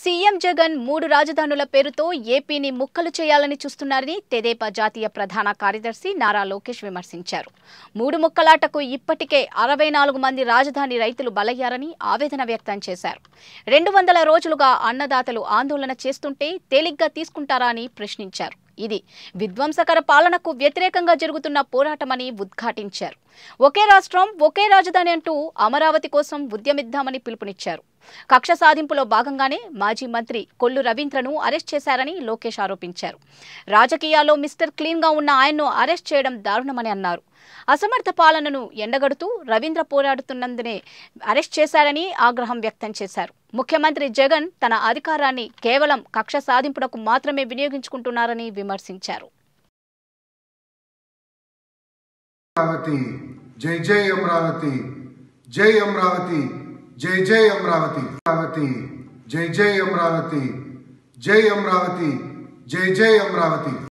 CM Jagan మూడు రాజధానుల పేరుతో ఏపీని ముక్కలు చేయాలని చూస్తున్నారని తెదేపా జాతీయ ప్రధాన కార్యదర్శి నారా లోకేష్ విమర్శించారు మూడు ముక్కలాటకు ఇప్పటికే అరవై నాలుగు మంది రాజధాని రైతులు బలయ్యారని ఆవేదన వ్యక్తం చేశారు రెండు వందల రోజులుగా అన్నదాతలు ఆందోళన చేస్తుంటే తేలిగ్గా తీసుకుంటారా అని ప్రశ్నించారు ఇది విధ్వంసకర పాలనకు వ్యతిరేకంగా జరుగుతున్న పోరాటమని ఉద్ఘాటించారు ఒకే రాష్ట్రం ఒకే రాజధాని అంటూ అమరావతి కోసం ఉద్యమిద్దామని పిలుపునిచ్చారు కక్ష సాధింపులో భాగంగానే మాజీ మంత్రి కొల్లు రవీంద్రను అరెస్ట్ చేశారని లోకేష్ ఆరోపించారు రాజకీయాల్లో మిస్టర్ క్లీన్గా ఉన్న ఆయన్ను అరెస్ట్ చేయడం దారుణమని అన్నారు అసమర్థ పాలనను ఎండగడుతూ రవీంద్ర పోరాడుతున్నందునే అరెస్ట్ చేశారని ఆగ్రహం వ్యక్తం చేశారు ముఖ్యమంత్రి జగన్ తన అధికారాన్ని కేవలం కక్ష సాధింపులకు మాత్రమే వినియోగించుకుంటున్నారని విమర్శించారు జై జై అమరావతి జై అమరావతి जय जय अमरावती अमरावती जय जय अमरावती जय अमरावती जय जय अमरावती